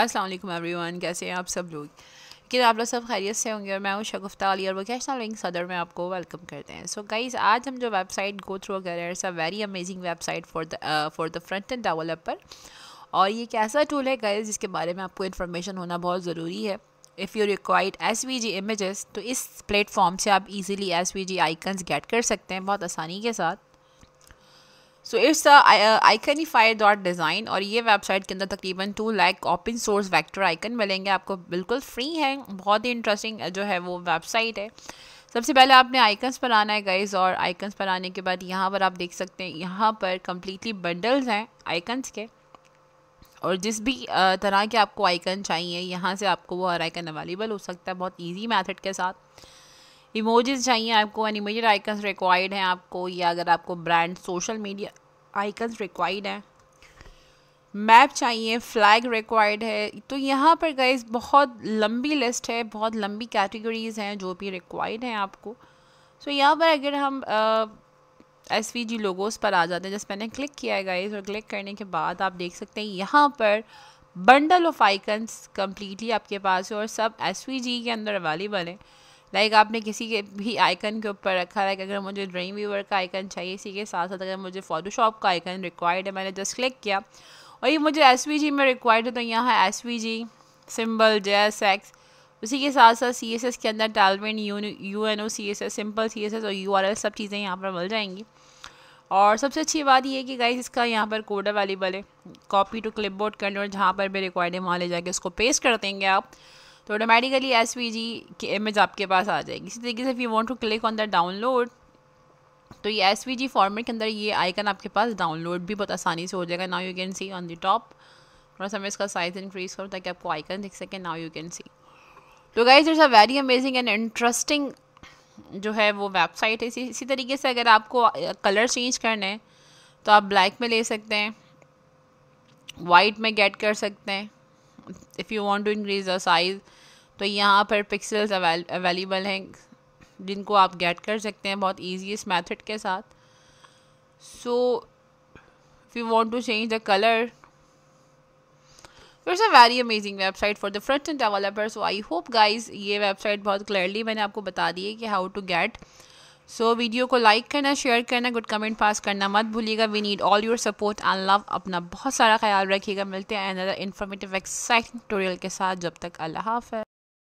अस्सलाम वालेकुम एवरीवन कैसे हैं आप सब लोग कि आप लोग सब खैरियत से होंगे और मैं हूँ शगुफ्ता अली और वोकेशनल लिंक सदर में आपको वेलकम करते हैं सो so गाइज आज हम जो वेबसाइट गो थ्रू कर रहे हैं it's a very amazing website for the for the front end developer और ये एक ऐसा टूल है गाइज जिसके बारे में आपको इन्फॉर्मेशन होना बहुत ज़रूरी है if you required S V G images तो इस प्लेटफॉर्म से आप easily S V G icons get कर सकते हैं बहुत आसानी के साथ so it's iconifier dot design और ये वेबसाइट के अंदर तकरीबन two like open source vector icon मिलेंगे आपको बिल्कुल फ्री हैं बहुत ही इंटरेस्टिंग uh, जो है वो वेबसाइट है सबसे पहले आपने आइकन्स पर आना है गाइज और आइकन्स पर आने के बाद यहाँ पर आप देख सकते हैं यहाँ पर कम्प्लीटली बंडल्स हैं आइकन्स के और जिस भी uh, तरह के आपको आइकन चाहिए यहाँ से आपको वो हर आइकन अवेलेबल हो सकता है बहुत ईजी मैथड के साथ इमोजेस चाहिए आपको एनिमेटेड आइकन्स रिक्वायर्ड हैं आपको या अगर आपको brand social media icons required हैं मैप चाहिए फ्लैग रिक्वायर्ड है तो यहाँ पर गए बहुत लंबी लिस्ट है बहुत लंबी कैटेगरीज हैं जो भी रिक्वायर्ड हैं आपको सो so, यहाँ पर अगर हम एस वी जी लोगोस पर आ जाते हैं जिस मैंने क्लिक किया है गाइज और क्लिक करने के बाद आप देख सकते हैं यहाँ पर बंडल ऑफ आइकन्स कम्प्लीटली आपके पास है और सब एस वी जी के अंदर अवेलेबल हैं लाइक आपने किसी के भी आइकन के ऊपर रखा लाइक अगर मुझे ड्रीम व्यूवर का आइकन चाहिए इसी के साथ साथ अगर मुझे फ़ोटोशॉप का आइकन रिक्वायर्ड है मैंने जस्ट क्लिक किया और ये मुझे एस में रिक्वायर्ड है तो यहाँ एस सिम्बल जी एक्स उसी के साथ साथ सी एस एस के अंदर टैलमेंट U N O C S S simple C S S और यू आर एल सब चीज़ें यहाँ पर मिल जाएंगी और सबसे अच्छी बात यह है कि गाइस इसका यहाँ पर कोड अवेलेबल है copy to clipboard control जहाँ पर भी रिक्वायर्ड है वहाँ ले जाके उसको पेस्ट कर देंगे आप तो ऑटोमेटिकली एस वी जी की इमेज आपके पास आ जाएगी इसी तरीके से if you want to click on the download तो ये एस वी जी फॉर्मेट के अंदर ये आइकन आपके पास डाउनलोड भी बहुत आसानी से हो जाएगा now you can see on the top थोड़ा सा मैं इसका साइज़ इंक्रीज़ करूँ ताकि आपको आइकन दिख सके नाउ यू कैन सी तो guys it's a very amazing and interesting जो है वो वेबसाइट है इसी इसी तरीके से अगर आपको कलर चेंज करना है तो आप ब्लैक में ले सकते हैं वाइट में गेट कर सकते हैं if you want to increase the size तो यहाँ पर पिक्सल्स अवेलेबल हैं जिनको आप गेट कर सकते हैं बहुत ईजी इस मैथड के साथ so if you want to change the colour it's a very amazing website for the front end developer so I hope guys ये वेबसाइट बहुत क्लियरली मैंने आपको बता दी है कि how to get so so, video को लाइक करना शेयर करना गुड कमेंट पास करना मत भूलिएगा we need all your support and love अपना बहुत सारा ख्याल रखिएगा मिलते हैं अनदर इन्फॉर्मेटिव एक्साइटिंग ट्यूटोरियल के साथ जब तक अल्लाह हाफ